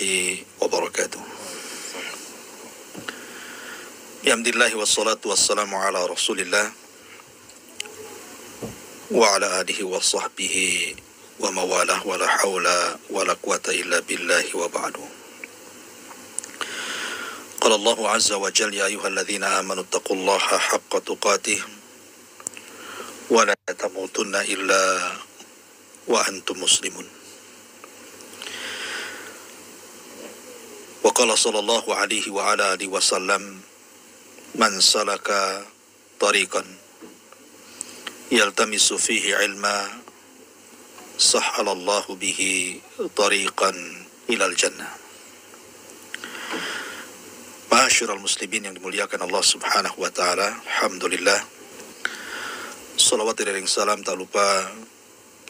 وبركاته بحمد الله والصلاة والسلام على رسول الله وعلى آله وصحبه ومواله ولا حول ولا قوة إلا بالله وبعد قال الله عز وجل يا أيها الذين آمنوا اتقوا الله حق تقاته ولا تموتن إلا وأنتم مسلمون وقال صلى الله عليه وعلى آله وسلم من سلك طريقا يلتمس فيه علما سحل الله به طريقا إلى الجنة al muslimin yang dimuliakan Allah subhanahu wa ta'ala Alhamdulillah Salawat dan salam tak lupa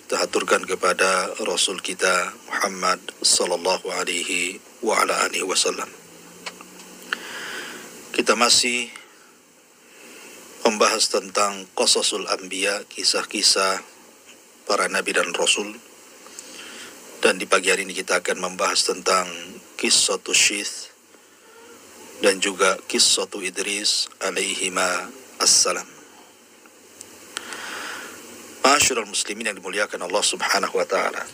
kita haturkan kepada Rasul kita Muhammad sallallahu alaihi wa ala alihi wasallam. Kita masih membahas tentang Qasasul Anbiya, kisah-kisah para nabi dan rasul. Dan di pagi hari ini kita akan membahas tentang Qissatul Syith dan juga Qissatul Idris alaihima assalam. Masyurul muslimin yang dimuliakan Allah subhanahu wa ta'ala.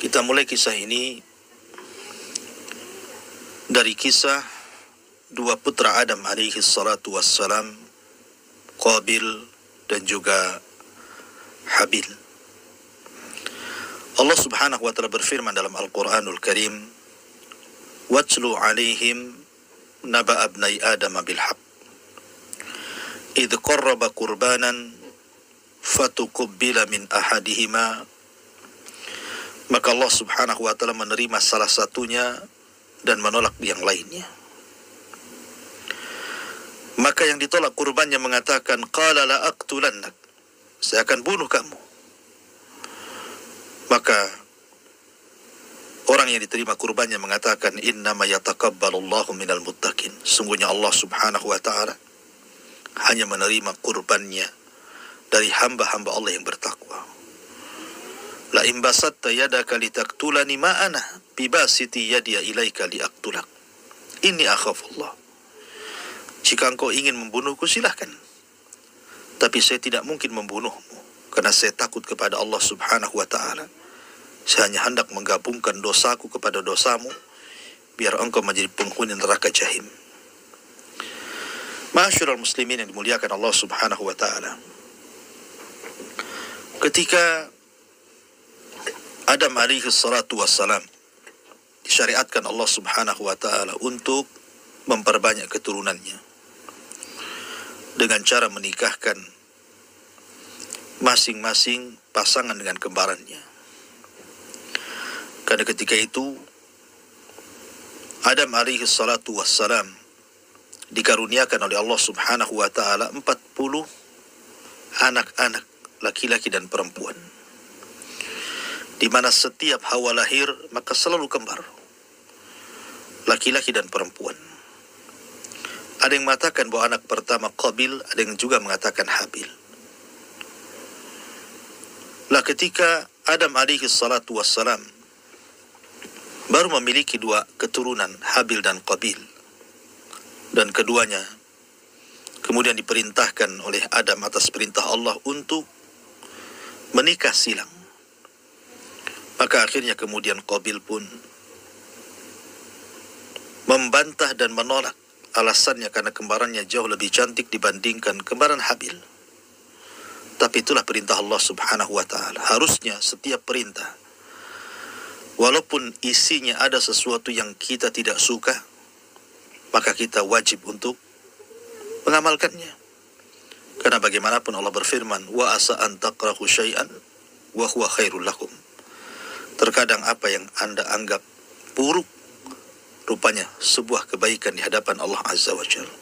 Kita mulai kisah ini dari kisah dua putra Adam alaihi salatu wassalam, Qabil dan juga Habil. Allah subhanahu wa ta'ala berfirman dalam Al-Quranul Karim, 'alaihim naba abnai Adam bil haqq. إِذْ qarraba qurbanan فتقبل min ahadihima." maka Allah Subhanahu wa taala menerima salah satunya dan menolak yang lainnya. Maka yang ditolak kurbannya mengatakan qala la aqtulannak. Saya akan bunuh kamu. Maka orang yang diterima kurbannya mengatakan ma yataqabbalullahu minal muttaqin. Sungguhnya Allah Subhanahu wa taala hanya menerima kurbannya dari hamba-hamba Allah yang bertakwa. La imbasatta yadaka litaktulani ma'ana bibasiti ilai ilaika liaktulak. Ini Allah. Jika engkau ingin membunuhku silahkan. Tapi saya tidak mungkin membunuhmu. Karena saya takut kepada Allah subhanahu wa ta'ala. Saya hanya hendak menggabungkan dosaku kepada dosamu. Biar engkau menjadi penghuni neraka jahim. Masyurul muslimin yang dimuliakan Allah subhanahu wa ta'ala. Ketika Adam alaihi salatu wassalam disyariatkan Allah Subhanahu wa taala untuk memperbanyak keturunannya dengan cara menikahkan masing-masing pasangan dengan kembarannya. Karena ketika itu Adam alaihi salatu wassalam dikaruniakan oleh Allah Subhanahu wa taala 40 anak-anak laki-laki dan perempuan di mana setiap hawa lahir maka selalu kembar laki-laki dan perempuan ada yang mengatakan bahwa anak pertama Qabil ada yang juga mengatakan Habil lah ketika Adam alaihi salatu wassalam baru memiliki dua keturunan Habil dan Qabil dan keduanya kemudian diperintahkan oleh Adam atas perintah Allah untuk menikah silang maka akhirnya kemudian Qabil pun membantah dan menolak alasannya karena kembarannya jauh lebih cantik dibandingkan kembaran Habil. Tapi itulah perintah Allah Subhanahu wa taala. Harusnya setiap perintah walaupun isinya ada sesuatu yang kita tidak suka, maka kita wajib untuk mengamalkannya. Karena bagaimanapun Allah berfirman, wa asa an takrahu syai'an wa khairul lakum. Terkadang apa yang Anda anggap buruk rupanya sebuah kebaikan di hadapan Allah Azza wa Jalla.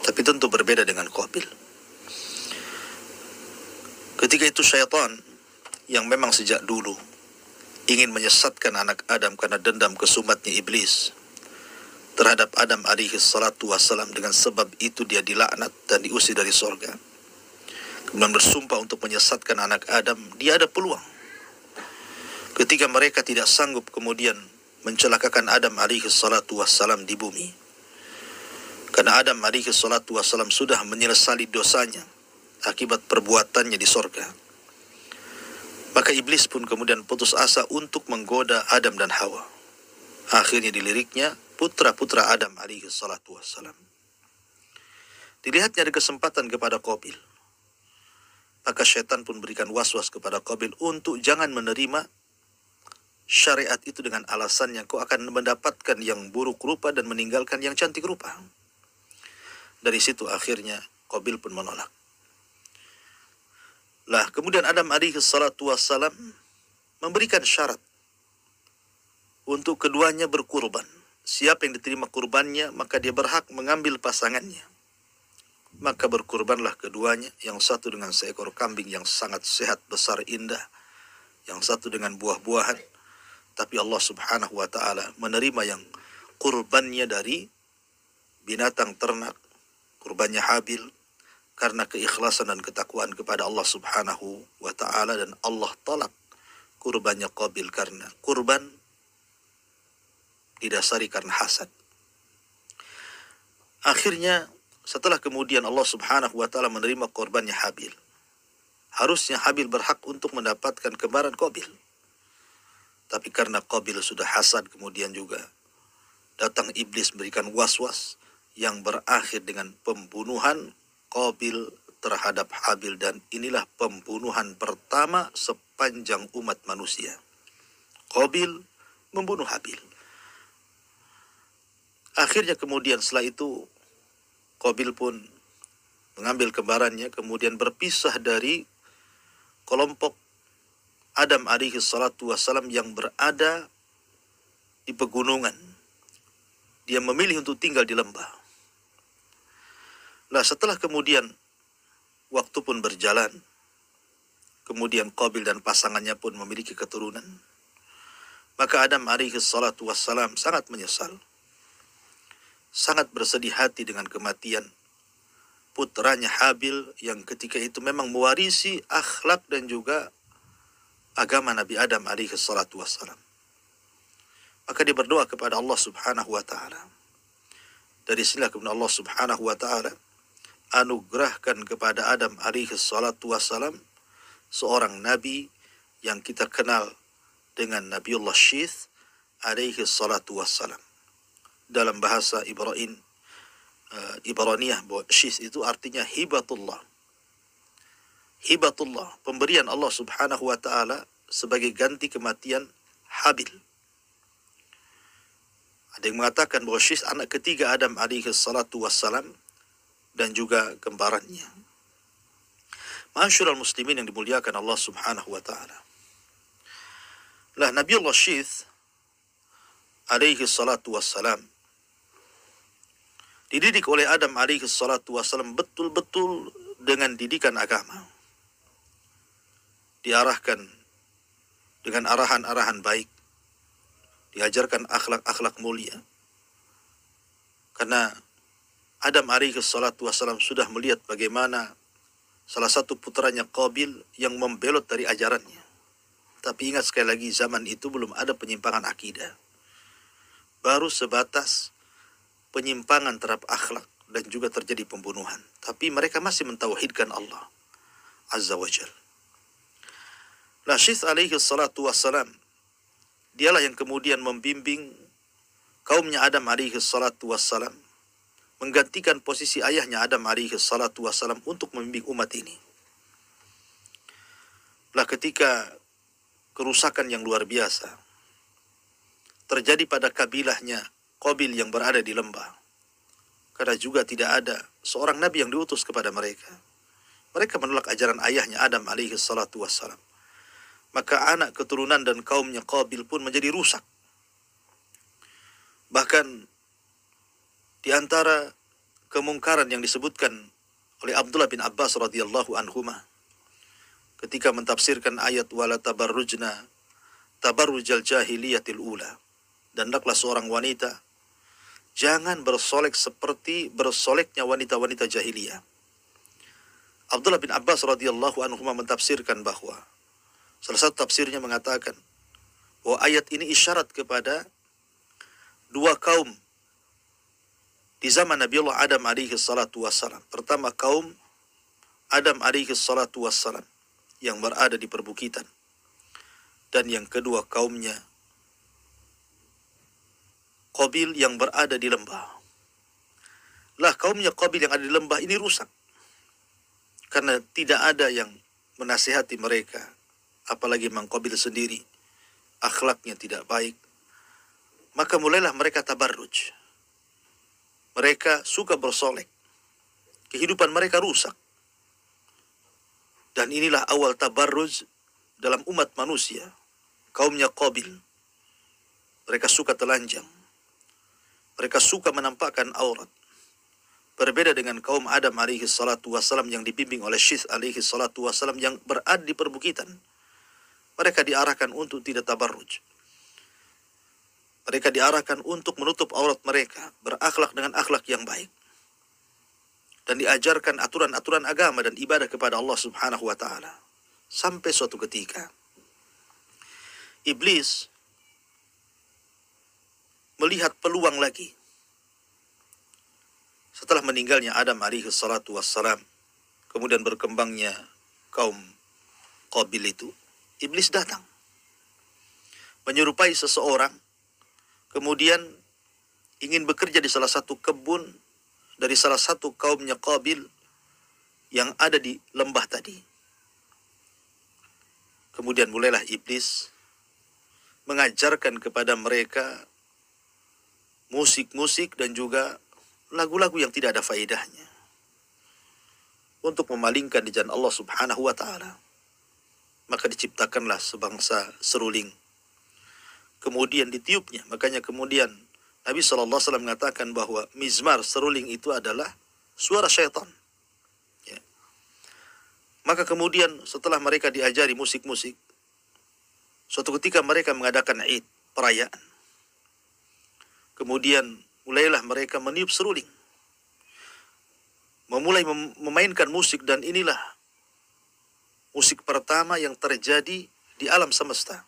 Tapi tentu berbeda dengan Qabil. Ketika itu syaitan yang memang sejak dulu ingin menyesatkan anak Adam karena dendam kesumatnya iblis terhadap Adam alaihi salatu wassalam dengan sebab itu dia dilaknat dan diusir dari sorga. Kemudian bersumpah untuk menyesatkan anak Adam, dia ada peluang ketika mereka tidak sanggup kemudian mencelakakan Adam alaihi salatu wassalam di bumi. Karena Adam alaihi salatu wassalam sudah menyelesali dosanya akibat perbuatannya di sorga. Maka iblis pun kemudian putus asa untuk menggoda Adam dan Hawa. Akhirnya diliriknya putra-putra Adam alaihi salatu wassalam. Dilihatnya ada kesempatan kepada Qabil. Maka syaitan pun berikan was-was kepada Qabil untuk jangan menerima syariat itu dengan alasan yang kau akan mendapatkan yang buruk rupa dan meninggalkan yang cantik rupa. Dari situ akhirnya Qabil pun menolak. Lah, kemudian Adam alaihi salatu wassalam memberikan syarat untuk keduanya berkurban. Siapa yang diterima kurbannya, maka dia berhak mengambil pasangannya. Maka berkurbanlah keduanya, yang satu dengan seekor kambing yang sangat sehat, besar, indah, yang satu dengan buah-buahan, tapi Allah Subhanahu wa taala menerima yang kurbannya dari binatang ternak, kurbannya Habil karena keikhlasan dan ketakwaan kepada Allah Subhanahu wa taala dan Allah tolak kurbannya Qabil karena kurban didasari karena hasad. Akhirnya setelah kemudian Allah Subhanahu wa taala menerima korbannya Habil. Harusnya Habil berhak untuk mendapatkan kembaran Qabil. Tapi karena Qabil sudah hasad kemudian juga datang iblis memberikan was-was yang berakhir dengan pembunuhan Qabil terhadap Habil dan inilah pembunuhan pertama sepanjang umat manusia. Qabil membunuh Habil. Akhirnya kemudian setelah itu Qabil pun mengambil kembarannya kemudian berpisah dari kelompok Adam alaihi salatu wassalam yang berada di pegunungan. Dia memilih untuk tinggal di lembah. Nah setelah kemudian waktu pun berjalan. Kemudian Qabil dan pasangannya pun memiliki keturunan. Maka Adam alaihi salatu wassalam sangat menyesal. Sangat bersedih hati dengan kematian putranya Habil yang ketika itu memang mewarisi akhlak dan juga agama Nabi Adam alaihi salatu wassalam. Maka dia berdoa kepada Allah subhanahu wa ta'ala. Dari sila kemudian Allah subhanahu wa ta'ala anugerahkan kepada Adam alaihi salatu wassalam seorang Nabi yang kita kenal dengan Nabiullah Syith alaihi salatu wassalam. Dalam bahasa Ibrahim, uh, eh, Ibraniyah bahwa syith itu artinya hibatullah. Hibatullah, pemberian Allah subhanahu wa ta'ala sebagai ganti kematian Habil. Ada yang mengatakan bahwa Syis anak ketiga Adam alaihi salatu wassalam dan juga gembarannya. Masyurul muslimin yang dimuliakan Allah subhanahu wa ta'ala. Lah Nabi Allah Syith alaihi salatu wassalam dididik oleh Adam alaihi salatu wassalam betul-betul dengan didikan agama. Diarahkan dengan arahan-arahan baik. Diajarkan akhlak-akhlak mulia. Karena Adam alaihi salatu wassalam sudah melihat bagaimana salah satu putranya Qabil yang membelot dari ajarannya. Tapi ingat sekali lagi zaman itu belum ada penyimpangan akidah. Baru sebatas penyimpangan terhadap akhlak dan juga terjadi pembunuhan. Tapi mereka masih mentauhidkan Allah Azza wa Jalla. Lashith alaihi salatu wassalam. Dialah yang kemudian membimbing kaumnya Adam alaihi salatu wassalam. Menggantikan posisi ayahnya Adam alaihi salatu wassalam untuk membimbing umat ini. Lah ketika kerusakan yang luar biasa terjadi pada kabilahnya Kobil yang berada di lembah. Karena juga tidak ada seorang nabi yang diutus kepada mereka. Mereka menolak ajaran ayahnya Adam alaihi salatu wassalam maka anak keturunan dan kaumnya Qabil pun menjadi rusak. Bahkan di antara kemungkaran yang disebutkan oleh Abdullah bin Abbas radhiyallahu anhuma ketika mentafsirkan ayat wala tabarrujna tabarrujal jahiliyatil ula dan naklah seorang wanita jangan bersolek seperti bersoleknya wanita-wanita jahiliyah. Abdullah bin Abbas radhiyallahu anhu mentafsirkan bahwa Salah satu tafsirnya mengatakan bahwa ayat ini isyarat kepada dua kaum di zaman Nabi Allah Adam alaihi salatu wassalam. Pertama kaum Adam alaihi salatu wassalam yang berada di perbukitan. Dan yang kedua kaumnya Qabil yang berada di lembah. Lah kaumnya Qabil yang ada di lembah ini rusak. Karena tidak ada yang menasihati mereka apalagi Kobil sendiri, akhlaknya tidak baik, maka mulailah mereka tabarruj. Mereka suka bersolek. Kehidupan mereka rusak. Dan inilah awal tabarruj dalam umat manusia, kaumnya Kobil, Mereka suka telanjang. Mereka suka menampakkan aurat. Berbeda dengan kaum Adam alaihi salatu wasalam yang dibimbing oleh Syith alaihi salatu wasalam yang berada di perbukitan mereka diarahkan untuk tidak tabarruj. Mereka diarahkan untuk menutup aurat mereka, berakhlak dengan akhlak yang baik. Dan diajarkan aturan-aturan agama dan ibadah kepada Allah Subhanahu wa taala. Sampai suatu ketika iblis melihat peluang lagi setelah meninggalnya Adam alaihi salatu wassalam kemudian berkembangnya kaum Qabil itu iblis datang. Menyerupai seseorang, kemudian ingin bekerja di salah satu kebun dari salah satu kaumnya Qabil yang ada di lembah tadi. Kemudian mulailah iblis mengajarkan kepada mereka musik-musik dan juga lagu-lagu yang tidak ada faedahnya untuk memalingkan di jalan Allah Subhanahu wa taala maka diciptakanlah sebangsa seruling. Kemudian ditiupnya, makanya kemudian Nabi Shallallahu Alaihi Wasallam mengatakan bahwa mizmar seruling itu adalah suara syaitan. Ya. Maka kemudian setelah mereka diajari musik-musik, suatu ketika mereka mengadakan id perayaan. Kemudian mulailah mereka meniup seruling, memulai memainkan musik dan inilah musik pertama yang terjadi di alam semesta.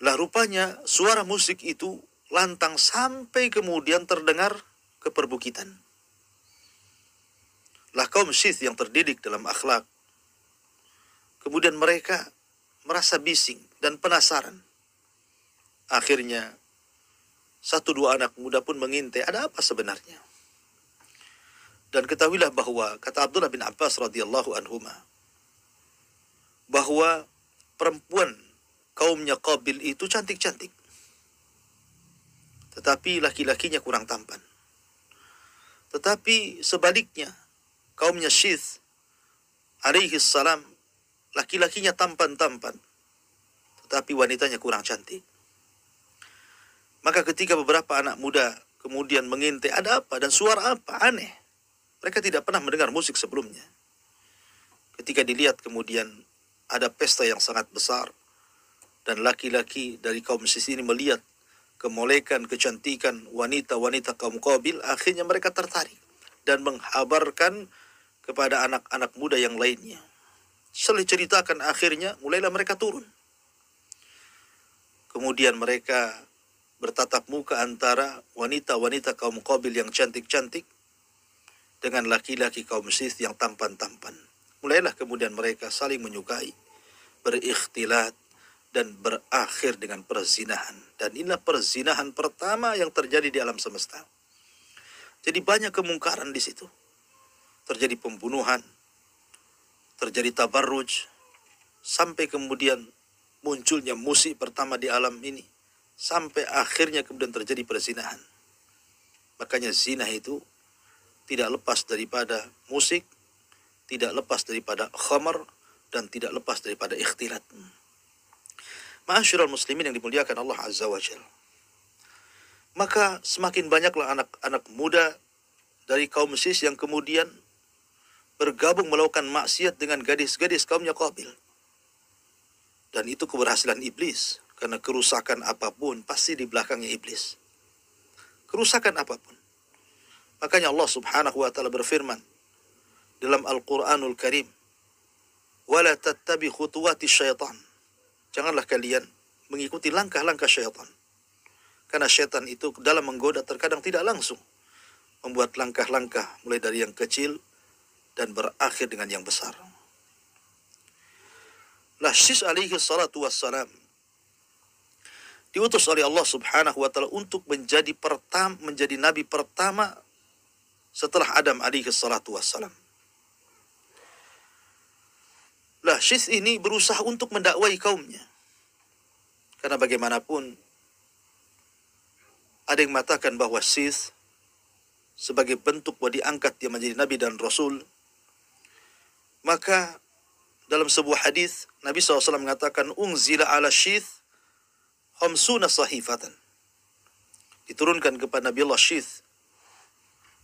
Lah rupanya suara musik itu lantang sampai kemudian terdengar ke perbukitan. Lah kaum Sith yang terdidik dalam akhlak. Kemudian mereka merasa bising dan penasaran. Akhirnya, satu dua anak muda pun mengintai, ada apa sebenarnya? Dan ketahuilah bahwa kata Abdullah bin Abbas radhiyallahu anhuma bahwa perempuan kaumnya Qabil itu cantik-cantik. Tetapi laki-lakinya kurang tampan. Tetapi sebaliknya, kaumnya Syith alaihi salam, laki-lakinya tampan-tampan. Tetapi wanitanya kurang cantik. Maka ketika beberapa anak muda kemudian mengintai ada apa dan suara apa? Aneh. Mereka tidak pernah mendengar musik sebelumnya. Ketika dilihat kemudian ada pesta yang sangat besar dan laki-laki dari kaum sisi ini melihat kemolekan, kecantikan wanita-wanita kaum Qabil, akhirnya mereka tertarik dan menghabarkan kepada anak-anak muda yang lainnya. Setelah ceritakan akhirnya mulailah mereka turun. Kemudian mereka bertatap muka antara wanita-wanita kaum Qabil yang cantik-cantik dengan laki-laki kaum Sith yang tampan-tampan. Mulailah kemudian mereka saling menyukai, berikhtilat, dan berakhir dengan perzinahan. Dan inilah perzinahan pertama yang terjadi di alam semesta. Jadi banyak kemungkaran di situ. Terjadi pembunuhan, terjadi tabarruj, sampai kemudian munculnya musik pertama di alam ini. Sampai akhirnya kemudian terjadi perzinahan. Makanya zina itu tidak lepas daripada musik, tidak lepas daripada khamar, dan tidak lepas daripada ikhtilat. Ma'asyurul muslimin yang dimuliakan Allah Azza wa Jal. Maka semakin banyaklah anak-anak muda dari kaum Sis yang kemudian bergabung melakukan maksiat dengan gadis-gadis kaumnya Qabil. Dan itu keberhasilan iblis. Karena kerusakan apapun pasti di belakangnya iblis. Kerusakan apapun. Makanya Allah Subhanahu wa taala berfirman dalam Al-Qur'anul Karim, "Wala tattabi khutuwati syaitan." Janganlah kalian mengikuti langkah-langkah syaitan. Karena syaitan itu dalam menggoda terkadang tidak langsung membuat langkah-langkah mulai dari yang kecil dan berakhir dengan yang besar. Lahsis alaihi salatu wassalam diutus oleh Allah Subhanahu wa taala untuk menjadi pertama menjadi nabi pertama setelah Adam alaihi salatu wassalam. Lah Syith ini berusaha untuk mendakwai kaumnya. Karena bagaimanapun ada yang mengatakan bahwa Syith sebagai bentuk bahwa diangkat dia menjadi nabi dan rasul. Maka dalam sebuah hadis Nabi SAW mengatakan ungzila ala Syith khamsuna sahifatan. Diturunkan kepada Nabi Allah Syith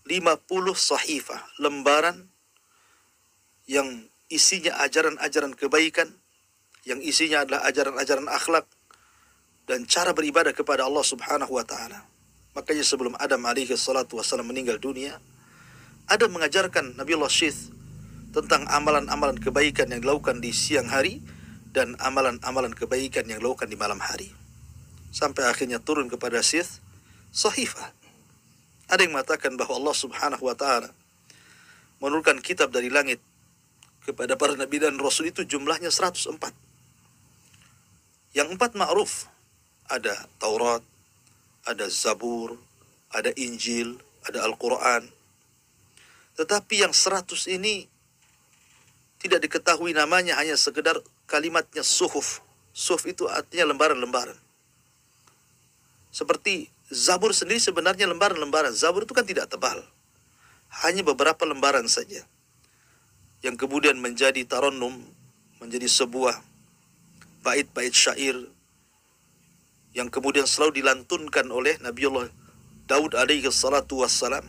50 sahifah, lembaran yang isinya ajaran-ajaran kebaikan, yang isinya adalah ajaran-ajaran akhlak dan cara beribadah kepada Allah Subhanahu wa taala. Makanya sebelum Adam alaihi salatu wasallam meninggal dunia, Adam mengajarkan Nabi Allah Syith tentang amalan-amalan kebaikan yang dilakukan di siang hari dan amalan-amalan kebaikan yang dilakukan di malam hari. Sampai akhirnya turun kepada Syith sahifah ada yang mengatakan bahwa Allah Subhanahu wa taala menurunkan kitab dari langit kepada para nabi dan rasul itu jumlahnya 104. Yang empat ma'ruf. Ada Taurat, ada Zabur, ada Injil, ada Al-Quran. Tetapi yang 100 ini tidak diketahui namanya hanya sekedar kalimatnya suhuf. Suhuf itu artinya lembaran-lembaran. Seperti Zabur sendiri sebenarnya lembaran-lembaran. Zabur itu kan tidak tebal. Hanya beberapa lembaran saja. Yang kemudian menjadi taronum, menjadi sebuah bait-bait syair yang kemudian selalu dilantunkan oleh Nabi Allah Daud alaihi salatu wassalam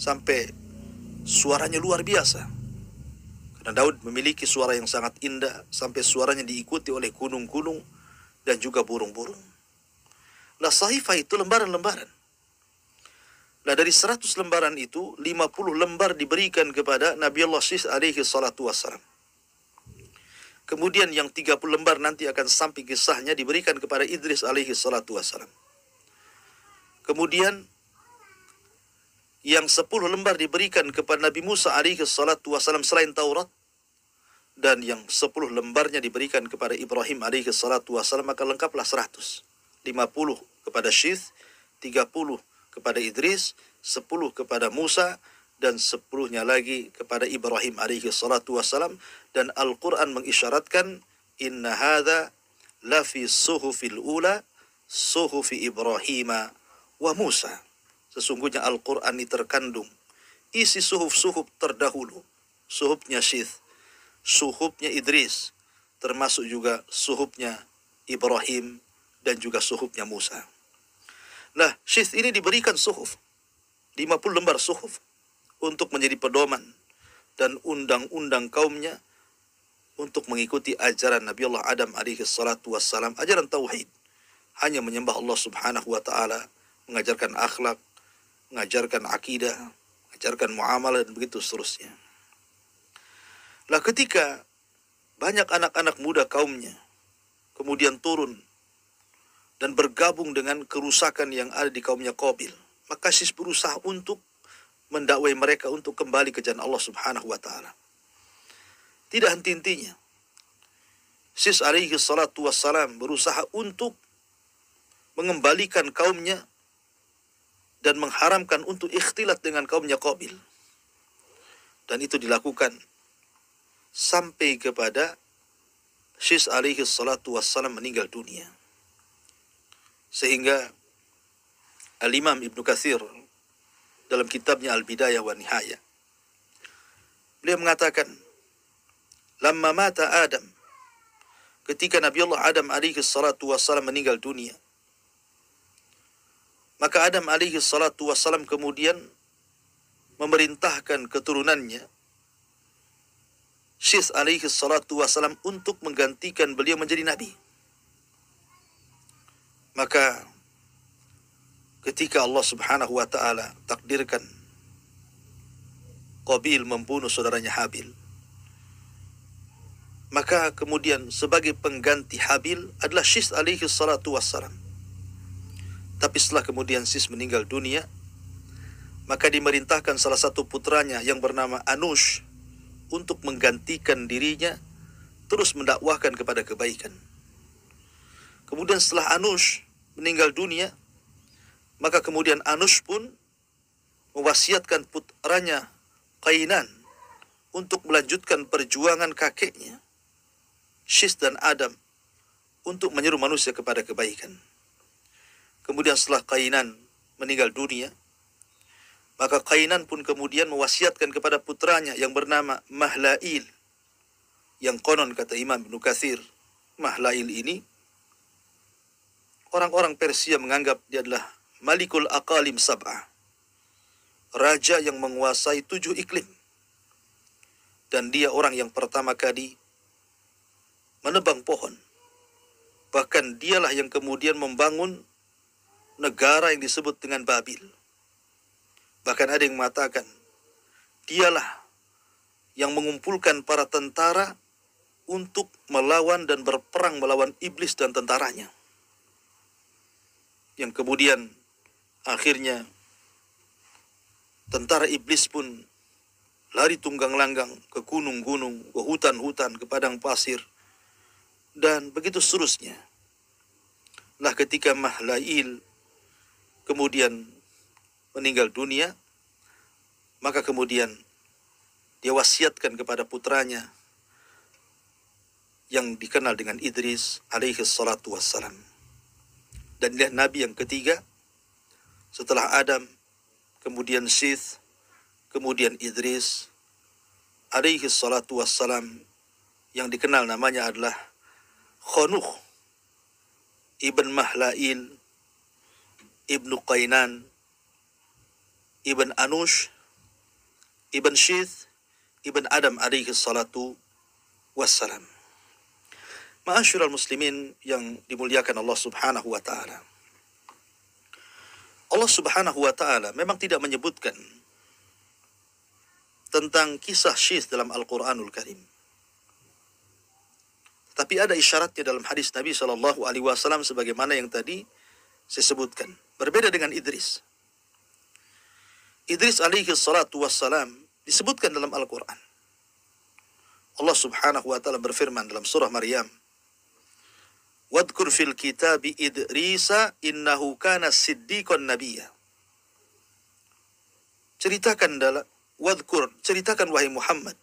sampai suaranya luar biasa. Karena Daud memiliki suara yang sangat indah sampai suaranya diikuti oleh gunung-gunung dan juga burung-burung. Lah sahifah itu lembaran-lembaran. Nah dari 100 lembaran itu 50 lembar diberikan kepada Nabi Allah Sis alaihi salatu wasalam. Kemudian yang 30 lembar nanti akan sampai kisahnya diberikan kepada Idris alaihi salatu wasalam. Kemudian yang 10 lembar diberikan kepada Nabi Musa alaihi salatu wasalam selain Taurat dan yang 10 lembarnya diberikan kepada Ibrahim alaihi salatu wasalam maka lengkaplah 100. 50 kepada Syith, 30 kepada Idris, 10 kepada Musa, dan sepuluhnya lagi kepada Ibrahim alaihi salatu wasalam dan Al-Quran mengisyaratkan inna hadha lafi suhufil ula suhufi Ibrahim wa Musa sesungguhnya Al-Quran ini terkandung isi suhuf-suhuf terdahulu suhufnya Syith suhufnya Idris termasuk juga suhufnya Ibrahim dan juga suhufnya Musa Nah, syith ini diberikan suhuf. 50 lembar suhuf untuk menjadi pedoman dan undang-undang kaumnya untuk mengikuti ajaran Nabi Allah Adam alaihi salatu wassalam, ajaran tauhid. Hanya menyembah Allah Subhanahu wa taala, mengajarkan akhlak, mengajarkan akidah, mengajarkan muamalah dan begitu seterusnya. Lah ketika banyak anak-anak muda kaumnya kemudian turun dan bergabung dengan kerusakan yang ada di kaumnya Qabil. Maka Sis berusaha untuk mendakwai mereka untuk kembali ke jalan Allah Subhanahu wa taala. Tidak henti-hentinya. Sis alaihi salatu wassalam berusaha untuk mengembalikan kaumnya dan mengharamkan untuk ikhtilat dengan kaumnya Qabil. Dan itu dilakukan sampai kepada Sis alaihi salatu wassalam meninggal dunia. Sehingga Al-Imam Ibnu Katsir dalam kitabnya Al-Bidayah wa Nihayah beliau mengatakan lamma mata Adam ketika Nabi Allah Adam alaihi salatu wassalam meninggal dunia maka Adam alaihi salatu wassalam kemudian memerintahkan keturunannya Syis alaihi salatu wassalam untuk menggantikan beliau menjadi nabi. Maka ketika Allah Subhanahu wa taala takdirkan Qabil membunuh saudaranya Habil maka kemudian sebagai pengganti Habil adalah Syis alaihi salatu wassalam tapi setelah kemudian Sis meninggal dunia maka dimerintahkan salah satu putranya yang bernama Anush untuk menggantikan dirinya terus mendakwahkan kepada kebaikan kemudian setelah Anush meninggal dunia, maka kemudian Anus pun mewasiatkan putranya Kainan untuk melanjutkan perjuangan kakeknya Shis dan Adam untuk menyeru manusia kepada kebaikan. Kemudian setelah Kainan meninggal dunia, maka Kainan pun kemudian mewasiatkan kepada putranya yang bernama Mahlail yang konon kata Imam Ibn Kathir Mahlail ini orang-orang Persia menganggap dia adalah Malikul Akalim Sab'ah. Raja yang menguasai tujuh iklim. Dan dia orang yang pertama kali menebang pohon. Bahkan dialah yang kemudian membangun negara yang disebut dengan Babil. Bahkan ada yang mengatakan, dialah yang mengumpulkan para tentara untuk melawan dan berperang melawan iblis dan tentaranya yang kemudian akhirnya tentara iblis pun lari tunggang-langgang ke gunung-gunung, ke hutan-hutan, ke padang pasir, dan begitu seterusnya. Lah ketika Mahlail kemudian meninggal dunia, maka kemudian dia wasiatkan kepada putranya yang dikenal dengan Idris alaihi salatu wassalam. Dan dia nabi yang ketiga setelah Adam, kemudian Sith kemudian Idris alaihi salatu wassalam yang dikenal namanya adalah Khonuh Ibn Mahlain Ibnu Qainan Ibn Anush Ibn Syith Ibn Adam alaihi salatu wassalam Ma'asyiral muslimin yang dimuliakan Allah Subhanahu wa taala. Allah Subhanahu wa taala memang tidak menyebutkan tentang kisah syis dalam Al-Qur'anul Karim. Tapi ada isyaratnya dalam hadis Nabi Shallallahu alaihi wasallam sebagaimana yang tadi saya sebutkan. Berbeda dengan Idris. Idris alaihi salatu wassalam disebutkan dalam Al-Qur'an. Allah Subhanahu wa taala berfirman dalam surah Maryam Wadkur fil kitabi Idrisa innahu kana siddiqon nabiyya. Ceritakan dalam wadkur, ceritakan wahai Muhammad.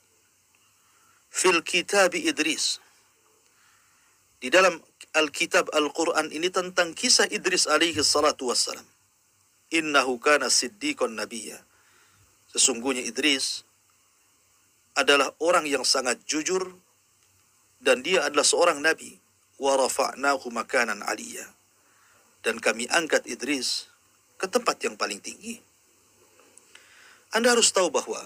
Fil kitabi Idris. Di dalam Alkitab Al-Quran ini tentang kisah Idris alaihi salatu wassalam. Innahu kana siddiqon nabiyya. Sesungguhnya Idris adalah orang yang sangat jujur dan dia adalah seorang nabi wa makanan aliyah. Dan kami angkat Idris ke tempat yang paling tinggi. Anda harus tahu bahwa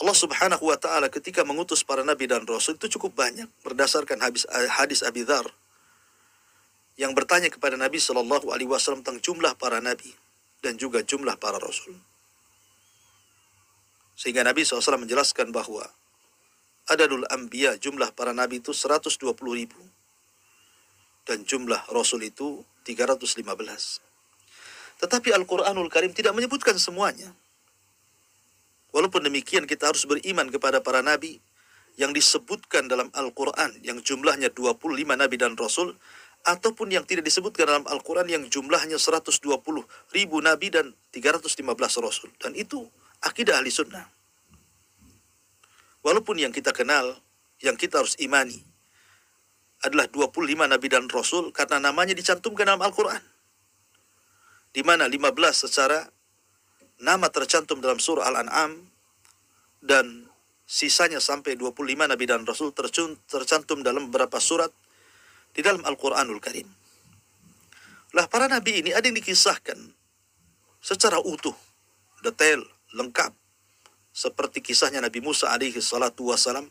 Allah Subhanahu wa taala ketika mengutus para nabi dan rasul itu cukup banyak berdasarkan hadis eh, hadis Abi Dhar yang bertanya kepada Nabi Shallallahu alaihi wasallam tentang jumlah para nabi dan juga jumlah para rasul. Sehingga Nabi SAW menjelaskan bahwa adadul ambiya jumlah para nabi itu 120 ribu dan jumlah rasul itu 315 tetapi Al-Quranul Karim tidak menyebutkan semuanya walaupun demikian kita harus beriman kepada para nabi yang disebutkan dalam Al-Quran yang jumlahnya 25 nabi dan rasul ataupun yang tidak disebutkan dalam Al-Quran yang jumlahnya 120 ribu nabi dan 315 rasul dan itu akidah ahli sunnah Walaupun yang kita kenal, yang kita harus imani adalah 25 nabi dan rasul karena namanya dicantumkan dalam Al-Qur'an. Di mana 15 secara nama tercantum dalam surah Al-An'am dan sisanya sampai 25 nabi dan rasul tercantum dalam beberapa surat di dalam Al-Qur'anul Karim. Lah para nabi ini ada yang dikisahkan secara utuh, detail, lengkap seperti kisahnya Nabi Musa alaihi salatu wasalam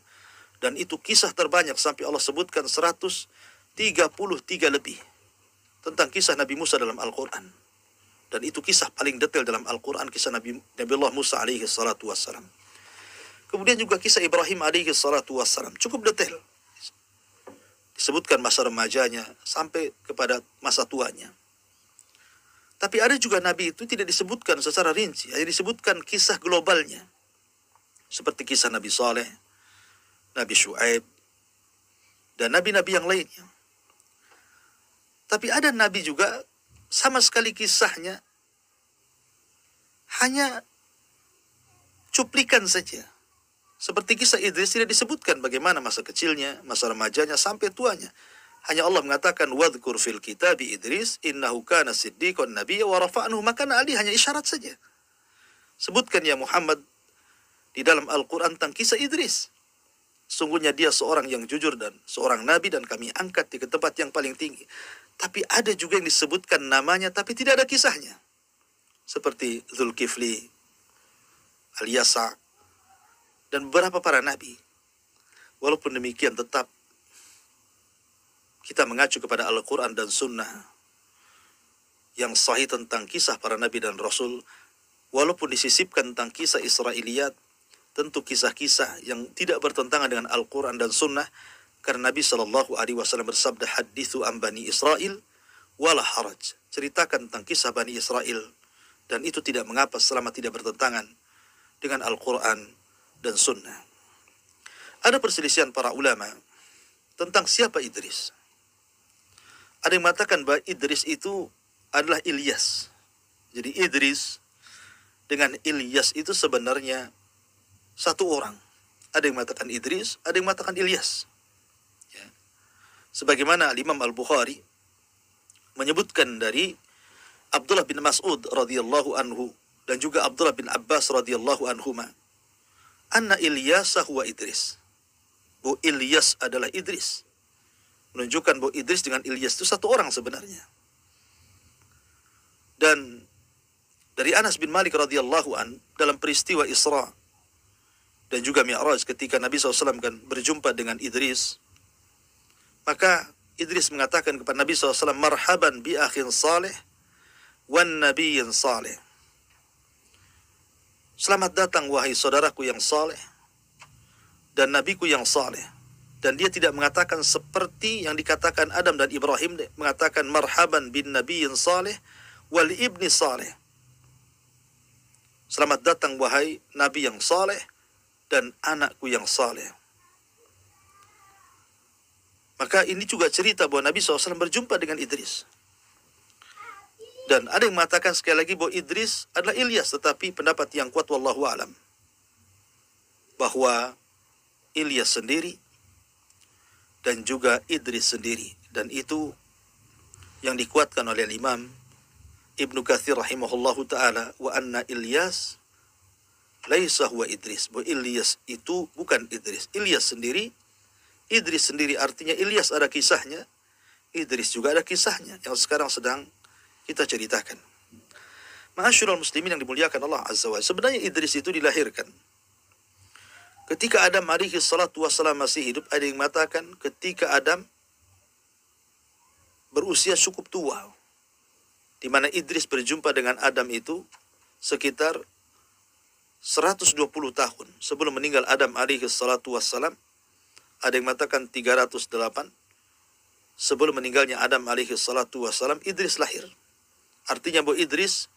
dan itu kisah terbanyak sampai Allah sebutkan 133 lebih tentang kisah Nabi Musa dalam Al-Qur'an. Dan itu kisah paling detail dalam Al-Qur'an kisah Nabi Nabi Allah Musa alaihi salatu wasalam. Kemudian juga kisah Ibrahim alaihi salatu wasalam cukup detail. Disebutkan masa remajanya sampai kepada masa tuanya. Tapi ada juga nabi itu tidak disebutkan secara rinci, hanya disebutkan kisah globalnya seperti kisah Nabi Saleh, Nabi Shu'aib, dan nabi-nabi yang lainnya. Tapi ada nabi juga sama sekali kisahnya hanya cuplikan saja. Seperti kisah Idris tidak disebutkan bagaimana masa kecilnya, masa remajanya, sampai tuanya. Hanya Allah mengatakan wadhkur fil kitabi Idris innahu kana siddiqan nabiyya wa rafa'nahu maka Ali hanya isyarat saja. Sebutkan ya Muhammad di dalam Al-Quran tentang kisah Idris. Sungguhnya dia seorang yang jujur dan seorang nabi dan kami angkat di tempat yang paling tinggi. Tapi ada juga yang disebutkan namanya tapi tidak ada kisahnya. Seperti Zulkifli, Al-Yasa, dan beberapa para nabi. Walaupun demikian tetap kita mengacu kepada Al-Quran dan Sunnah yang sahih tentang kisah para nabi dan rasul walaupun disisipkan tentang kisah Israiliyat tentu kisah-kisah yang tidak bertentangan dengan Al-Quran dan Sunnah karena Nabi Shallallahu Alaihi Wasallam bersabda hadithu ambani Israel wala haraj ceritakan tentang kisah bani Israel dan itu tidak mengapa selama tidak bertentangan dengan Al-Quran dan Sunnah. Ada perselisihan para ulama tentang siapa Idris. Ada yang mengatakan bahwa Idris itu adalah Ilyas. Jadi Idris dengan Ilyas itu sebenarnya satu orang. Ada yang mengatakan Idris, ada yang mengatakan Ilyas. Ya. Sebagaimana Imam Al-Bukhari menyebutkan dari Abdullah bin Mas'ud radhiyallahu anhu dan juga Abdullah bin Abbas radhiyallahu anhuma. Anna Ilyas huwa Idris. Bu Ilyas adalah Idris. Menunjukkan bahwa Idris dengan Ilyas itu satu orang sebenarnya. Dan dari Anas bin Malik radhiyallahu an dalam peristiwa Isra dan juga Mi'raj ketika Nabi SAW kan berjumpa dengan Idris. Maka Idris mengatakan kepada Nabi SAW, Marhaban bi akhin salih wan nabiyin salih. Selamat datang wahai saudaraku yang saleh dan nabiku yang saleh. Dan dia tidak mengatakan seperti yang dikatakan Adam dan Ibrahim mengatakan marhaban bin nabiyin saleh wal ibni saleh. Selamat datang wahai nabi yang saleh dan anakku yang saleh. Maka ini juga cerita bahwa Nabi SAW berjumpa dengan Idris. Dan ada yang mengatakan sekali lagi bahwa Idris adalah Ilyas, tetapi pendapat yang kuat wallahu alam bahwa Ilyas sendiri dan juga Idris sendiri dan itu yang dikuatkan oleh Imam Ibnu Katsir rahimahullahu taala wa anna Ilyas laisa huwa Idris. Bahwa Ilyas itu bukan Idris. Ilyas sendiri, Idris sendiri artinya Ilyas ada kisahnya. Idris juga ada kisahnya yang sekarang sedang kita ceritakan. Ma'asyurul muslimin yang dimuliakan Allah Azza wa Sebenarnya Idris itu dilahirkan. Ketika Adam alaihi salatu wassalam masih hidup, ada yang mengatakan ketika Adam berusia cukup tua, di mana Idris berjumpa dengan Adam itu sekitar 120 tahun sebelum meninggal Adam alaihi salatu wassalam. Ada yang mengatakan 308. Sebelum meninggalnya Adam alaihi salatu wassalam, Idris lahir. Artinya bahwa Idris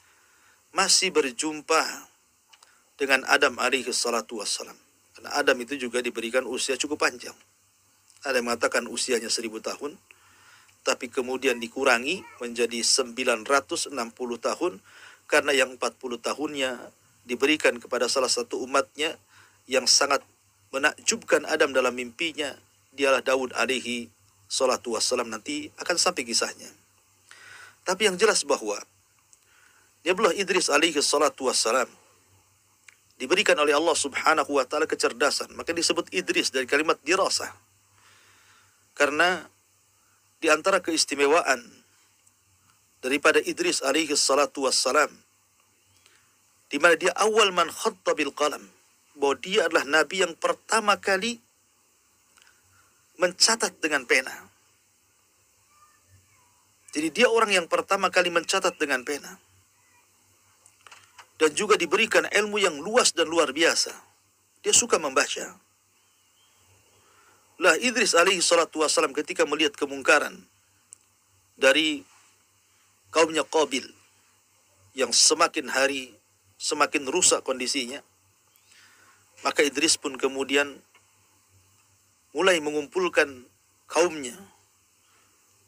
masih berjumpa dengan Adam alaihi salatu wassalam. Karena Adam itu juga diberikan usia cukup panjang. Ada yang mengatakan usianya 1000 tahun. Tapi kemudian dikurangi menjadi 960 tahun. Karena yang 40 tahunnya diberikan kepada salah satu umatnya yang sangat menakjubkan Adam dalam mimpinya dialah Daud alaihi salatu wassalam nanti akan sampai kisahnya tapi yang jelas bahwa Nabiullah Idris alaihi salatu wassalam diberikan oleh Allah subhanahu wa ta'ala kecerdasan maka disebut Idris dari kalimat dirasah karena di antara keistimewaan daripada Idris alaihi salatu wassalam di mana dia awal man khatta bil qalam bahwa dia adalah nabi yang pertama kali mencatat dengan pena. Jadi dia orang yang pertama kali mencatat dengan pena. Dan juga diberikan ilmu yang luas dan luar biasa. Dia suka membaca. Lah Idris alaihi salatu wasalam ketika melihat kemungkaran dari kaumnya Qabil yang semakin hari semakin rusak kondisinya. Maka Idris pun kemudian mulai mengumpulkan kaumnya.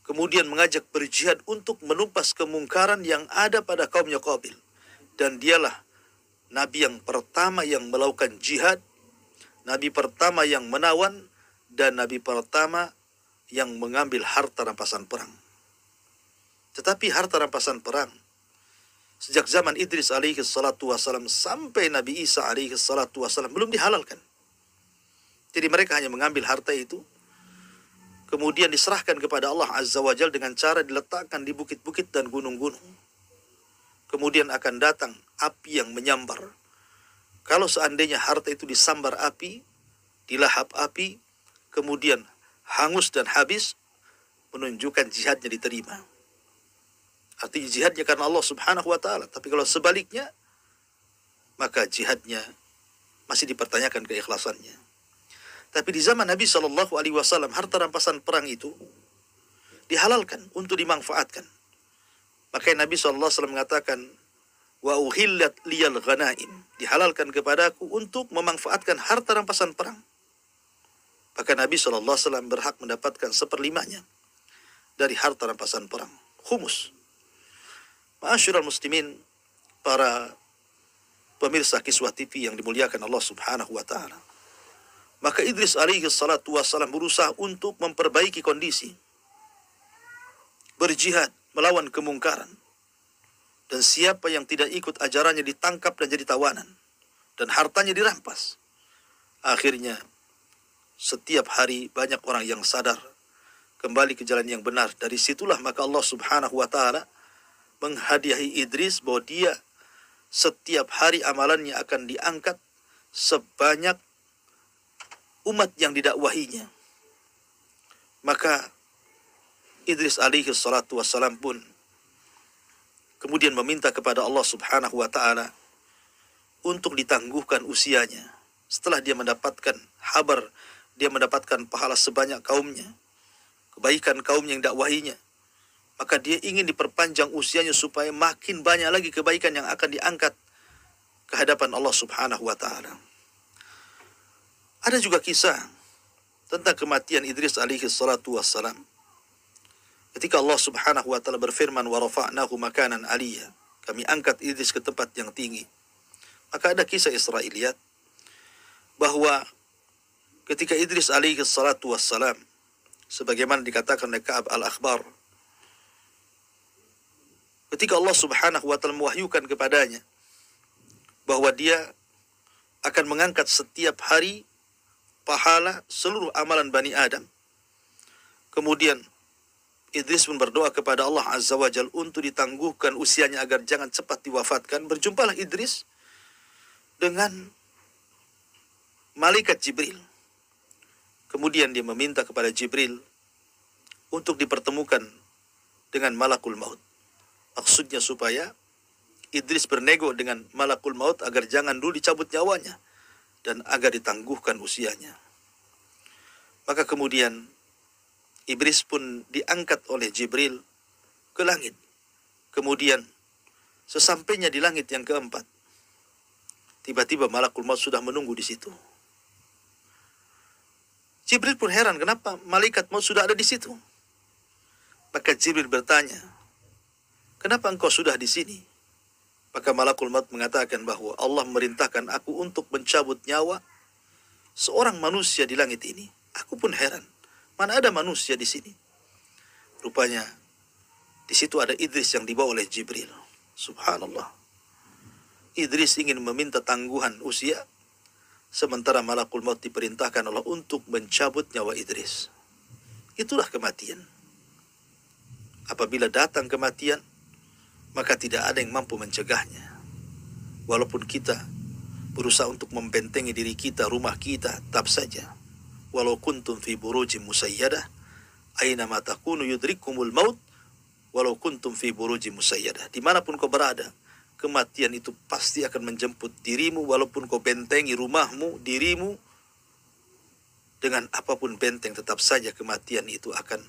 Kemudian mengajak berjihad untuk menumpas kemungkaran yang ada pada kaumnya Qabil. Dan dialah Nabi yang pertama yang melakukan jihad, Nabi pertama yang menawan, dan Nabi pertama yang mengambil harta rampasan perang. Tetapi harta rampasan perang sejak zaman Idris alaihi salatu wasalam sampai Nabi Isa alaihi salatu wasalam belum dihalalkan. Jadi mereka hanya mengambil harta itu kemudian diserahkan kepada Allah Azza wa Jal dengan cara diletakkan di bukit-bukit dan gunung-gunung. Kemudian akan datang api yang menyambar. Kalau seandainya harta itu disambar api, dilahap api, kemudian hangus dan habis, menunjukkan jihadnya diterima arti jihadnya karena Allah subhanahu wa ta'ala. Tapi kalau sebaliknya, maka jihadnya masih dipertanyakan keikhlasannya. Tapi di zaman Nabi Shallallahu Alaihi Wasallam harta rampasan perang itu dihalalkan untuk dimanfaatkan. maka Nabi Shallallahu Alaihi mengatakan wa uhillat liyal ghanaim dihalalkan kepadaku untuk memanfaatkan harta rampasan perang. Bahkan Nabi Shallallahu Alaihi Wasallam berhak mendapatkan seperlimanya dari harta rampasan perang. Humus. Masyurul muslimin, para pemirsa kiswah TV yang dimuliakan Allah subhanahu wa ta'ala. Maka Idris alaihi salatu wassalam berusaha untuk memperbaiki kondisi. Berjihad melawan kemungkaran. Dan siapa yang tidak ikut ajarannya ditangkap dan jadi tawanan. Dan hartanya dirampas. Akhirnya, setiap hari banyak orang yang sadar kembali ke jalan yang benar. Dari situlah maka Allah subhanahu wa ta'ala menghadiahi Idris bahwa dia setiap hari amalannya akan diangkat sebanyak umat yang didakwahinya. Maka Idris alaihi salatu wassalam pun kemudian meminta kepada Allah subhanahu wa ta'ala untuk ditangguhkan usianya. Setelah dia mendapatkan habar, dia mendapatkan pahala sebanyak kaumnya. Kebaikan kaum yang dakwahinya maka dia ingin diperpanjang usianya supaya makin banyak lagi kebaikan yang akan diangkat ke hadapan Allah Subhanahu wa taala. Ada juga kisah tentang kematian Idris alaihi salatu wassalam. Ketika Allah Subhanahu wa taala berfirman wa rafa'nahu makanan aliyya, kami angkat Idris ke tempat yang tinggi. Maka ada kisah Israiliyat bahwa ketika Idris alaihi salatu wassalam sebagaimana dikatakan oleh Ka'ab al-Akhbar ketika Allah Subhanahu wa taala mewahyukan kepadanya bahwa dia akan mengangkat setiap hari pahala seluruh amalan Bani Adam. Kemudian Idris pun berdoa kepada Allah Azza wa Jal untuk ditangguhkan usianya agar jangan cepat diwafatkan. Berjumpalah Idris dengan malaikat Jibril. Kemudian dia meminta kepada Jibril untuk dipertemukan dengan malakul maut. Maksudnya supaya Idris bernego dengan malakul maut agar jangan dulu dicabut nyawanya dan agar ditangguhkan usianya. Maka kemudian Idris pun diangkat oleh Jibril ke langit. Kemudian sesampainya di langit yang keempat, tiba-tiba malakul maut sudah menunggu di situ. Jibril pun heran kenapa malaikat maut sudah ada di situ. Maka Jibril bertanya, Kenapa engkau sudah di sini? Maka malakul maut mengatakan bahwa Allah merintahkan aku untuk mencabut nyawa seorang manusia di langit ini. Aku pun heran, mana ada manusia di sini? Rupanya di situ ada Idris yang dibawa oleh Jibril. Subhanallah. Idris ingin meminta tangguhan usia sementara malakul maut diperintahkan Allah untuk mencabut nyawa Idris. Itulah kematian. Apabila datang kematian, maka tidak ada yang mampu mencegahnya. Walaupun kita berusaha untuk membentengi diri kita, rumah kita, tetap saja. Walau kuntum fi burujim musayyadah, aina ma takunu yudrikumul maut, walau kuntum fi burujim musayyadah. Dimanapun kau berada, kematian itu pasti akan menjemput dirimu walaupun kau bentengi rumahmu, dirimu, dengan apapun benteng tetap saja kematian itu akan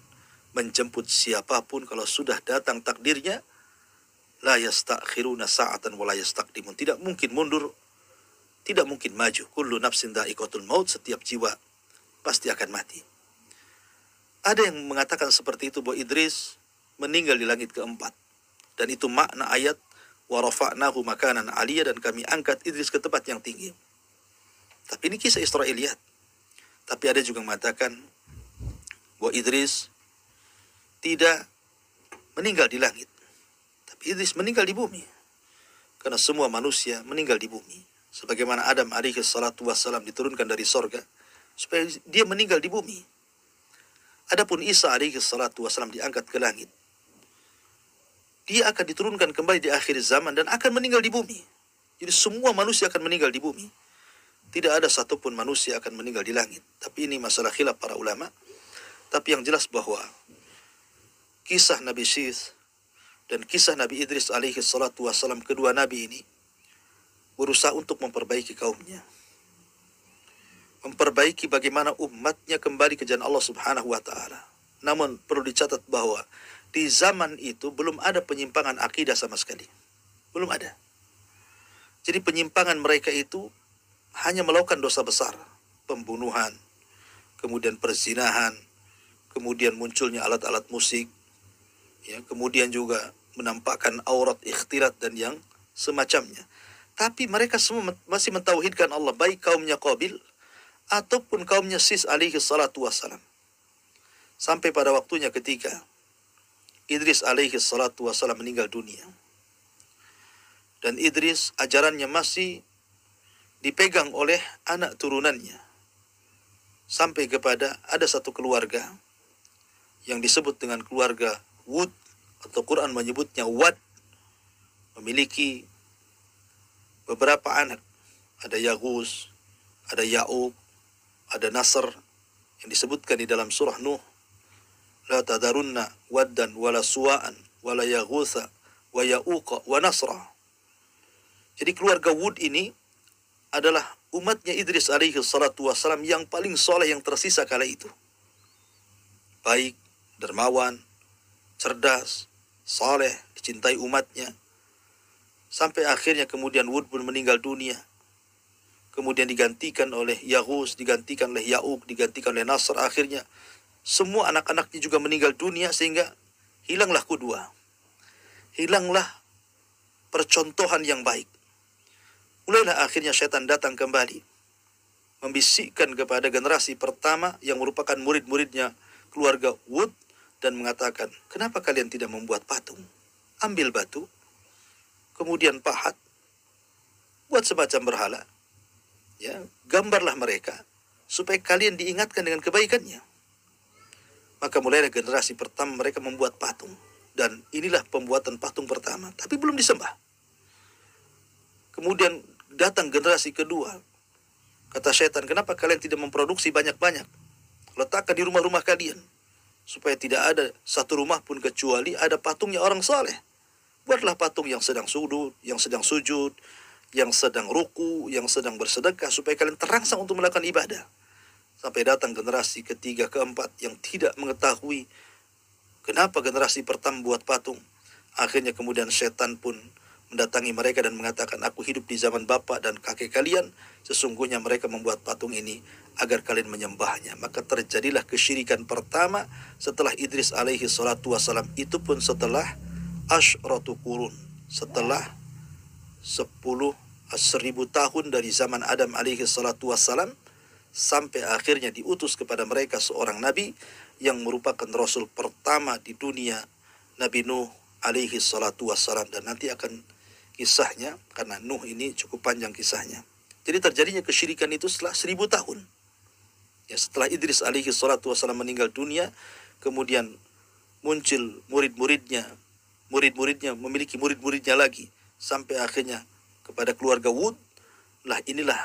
menjemput siapapun kalau sudah datang takdirnya la yastakhiruna sa'atan wa la yastaqdimun. Tidak mungkin mundur, tidak mungkin maju. Kullu nafsin da'iqatul maut, setiap jiwa pasti akan mati. Ada yang mengatakan seperti itu bahwa Idris meninggal di langit keempat. Dan itu makna ayat wa rafa'nahu makanan aliyah dan kami angkat Idris ke tempat yang tinggi. Tapi ini kisah Israeliat. Tapi ada juga yang mengatakan bahwa Idris tidak meninggal di langit Idris meninggal di bumi. Karena semua manusia meninggal di bumi. Sebagaimana Adam alaihi salatu wassalam diturunkan dari sorga. Supaya dia meninggal di bumi. Adapun Isa alaihi salatu wassalam diangkat ke langit. Dia akan diturunkan kembali di akhir zaman dan akan meninggal di bumi. Jadi semua manusia akan meninggal di bumi. Tidak ada satupun manusia akan meninggal di langit. Tapi ini masalah khilaf para ulama. Tapi yang jelas bahwa kisah Nabi Syith dan kisah Nabi Idris alaihi salatu wasalam kedua Nabi ini berusaha untuk memperbaiki kaumnya. Memperbaiki bagaimana umatnya kembali ke jalan Allah subhanahu wa ta'ala. Namun perlu dicatat bahwa di zaman itu belum ada penyimpangan akidah sama sekali. Belum ada. Jadi penyimpangan mereka itu hanya melakukan dosa besar. Pembunuhan, kemudian perzinahan, kemudian munculnya alat-alat musik, ya kemudian juga menampakkan aurat ikhtilat dan yang semacamnya tapi mereka semua masih mentauhidkan Allah baik kaumnya Qabil ataupun kaumnya Sis alaihi salatu wassalam sampai pada waktunya ketika Idris alaihi salatu wassalam meninggal dunia dan Idris ajarannya masih dipegang oleh anak turunannya sampai kepada ada satu keluarga yang disebut dengan keluarga Wud atau Quran menyebutnya Wad memiliki beberapa anak. Ada Yagus, ada Ya'ub, ada Nasr yang disebutkan di dalam surah Nuh. La tadarunna waddan wala suwa'an wala yagutha wa ya'uqa wa nasra. Jadi keluarga Wud ini adalah umatnya Idris alaihi salatu wasalam yang paling soleh yang tersisa kala itu. Baik, dermawan, cerdas, saleh, dicintai umatnya. Sampai akhirnya kemudian Wood pun meninggal dunia. Kemudian digantikan oleh Yahus, digantikan oleh Yauk, digantikan oleh Nasr. Akhirnya semua anak-anaknya juga meninggal dunia sehingga hilanglah kedua. Hilanglah percontohan yang baik. Mulailah akhirnya setan datang kembali. Membisikkan kepada generasi pertama yang merupakan murid-muridnya keluarga Wood dan mengatakan, "Kenapa kalian tidak membuat patung? Ambil batu, kemudian pahat, buat semacam berhala. Ya, gambarlah mereka supaya kalian diingatkan dengan kebaikannya." Maka mulailah generasi pertama mereka membuat patung dan inilah pembuatan patung pertama, tapi belum disembah. Kemudian datang generasi kedua. Kata setan, "Kenapa kalian tidak memproduksi banyak-banyak? Letakkan di rumah-rumah kalian." supaya tidak ada satu rumah pun kecuali ada patungnya orang saleh. Buatlah patung yang sedang sudut, yang sedang sujud, yang sedang ruku, yang sedang bersedekah supaya kalian terangsang untuk melakukan ibadah. Sampai datang generasi ketiga keempat yang tidak mengetahui kenapa generasi pertama buat patung. Akhirnya kemudian setan pun mendatangi mereka dan mengatakan, Aku hidup di zaman bapak dan kakek kalian. Sesungguhnya mereka membuat patung ini agar kalian menyembahnya. Maka terjadilah kesyirikan pertama setelah Idris alaihi salatu wasalam. Itu pun setelah Ashratu kurun. Setelah 10 eh, seribu tahun dari zaman Adam alaihi salatu wasalam sampai akhirnya diutus kepada mereka seorang nabi yang merupakan rasul pertama di dunia Nabi Nuh alaihi salatu wassalam dan nanti akan kisahnya karena Nuh ini cukup panjang kisahnya. Jadi terjadinya kesyirikan itu setelah seribu tahun. Ya, setelah Idris alaihi salatu wasallam meninggal dunia, kemudian muncul murid-muridnya, murid-muridnya memiliki murid-muridnya lagi sampai akhirnya kepada keluarga Wud. Lah inilah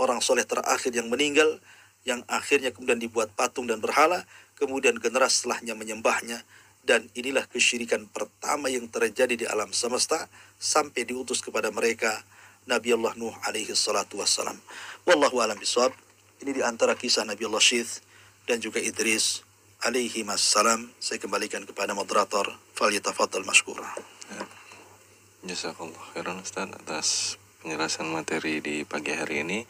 orang soleh terakhir yang meninggal yang akhirnya kemudian dibuat patung dan berhala, kemudian generasi setelahnya menyembahnya dan inilah kesyirikan pertama yang terjadi di alam semesta sampai diutus kepada mereka Nabi Allah Nuh alaihi salatu wassalam. Wallahu alam bisawab. Ini di antara kisah Nabi Allah Syith dan juga Idris alaihi salam. Saya kembalikan kepada moderator Falyatafadhal masykura. Ya. Jazakallah khairan Ustaz atas penjelasan materi di pagi hari ini.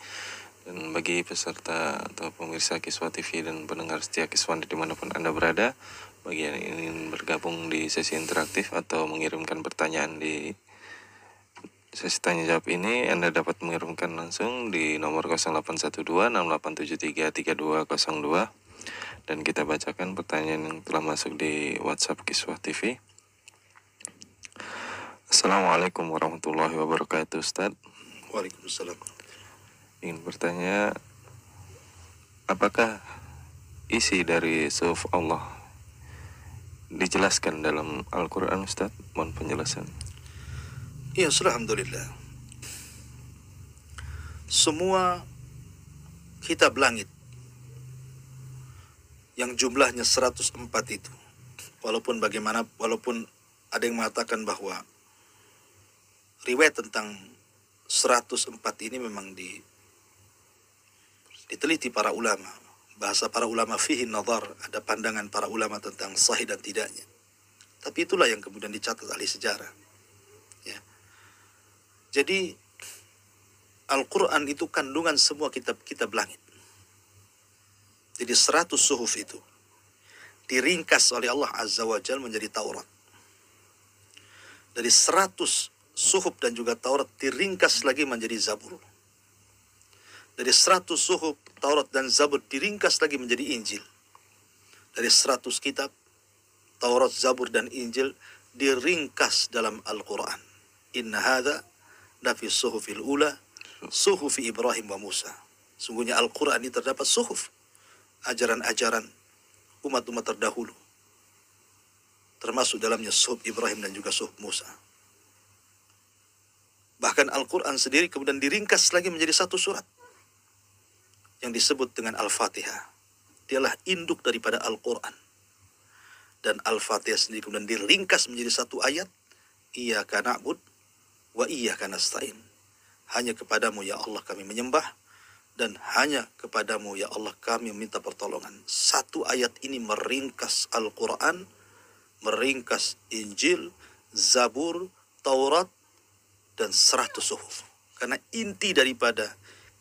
Dan bagi peserta atau pemirsa Kiswa TV dan pendengar setia Kiswa dimanapun Anda berada, bagi yang ingin bergabung di sesi interaktif atau mengirimkan pertanyaan di sesi tanya jawab ini Anda dapat mengirimkan langsung di nomor 0812-6873-3202 dan kita bacakan pertanyaan yang telah masuk di WhatsApp Kiswah TV. Assalamualaikum warahmatullahi wabarakatuh Ustaz Waalaikumsalam Ingin bertanya Apakah isi dari suf Allah dijelaskan dalam Al-Quran Ustaz? Mohon penjelasan. Ya, yes, Alhamdulillah. Semua kitab langit yang jumlahnya 104 itu. Walaupun bagaimana, walaupun ada yang mengatakan bahwa riwayat tentang 104 ini memang di diteliti para ulama bahasa para ulama fihi nazar, ada pandangan para ulama tentang sahih dan tidaknya. Tapi itulah yang kemudian dicatat ahli sejarah. Ya. Jadi Al-Quran itu kandungan semua kitab-kitab langit. Jadi seratus suhuf itu diringkas oleh Allah Azza wa Jal menjadi Taurat. Dari seratus suhuf dan juga Taurat diringkas lagi menjadi Zabur dari 100 suhu Taurat dan Zabur diringkas lagi menjadi Injil. Dari 100 kitab Taurat, Zabur dan Injil diringkas dalam Al-Qur'an. Inna hadza nafi suhufil ula suhufi Ibrahim wa Musa. Sungguhnya Al-Qur'an ini terdapat suhuf ajaran-ajaran umat-umat terdahulu. Termasuk dalamnya suhuf Ibrahim dan juga suhuf Musa. Bahkan Al-Quran sendiri kemudian diringkas lagi menjadi satu surat yang disebut dengan Al-Fatihah. Dialah induk daripada Al-Quran. Dan Al-Fatihah sendiri kemudian diringkas menjadi satu ayat. Ia karena abud wa iya karena stain. Hanya kepadamu ya Allah kami menyembah dan hanya kepadamu ya Allah kami minta pertolongan. Satu ayat ini meringkas Al-Quran, meringkas Injil, Zabur, Taurat, dan seratus suhuf. Karena inti daripada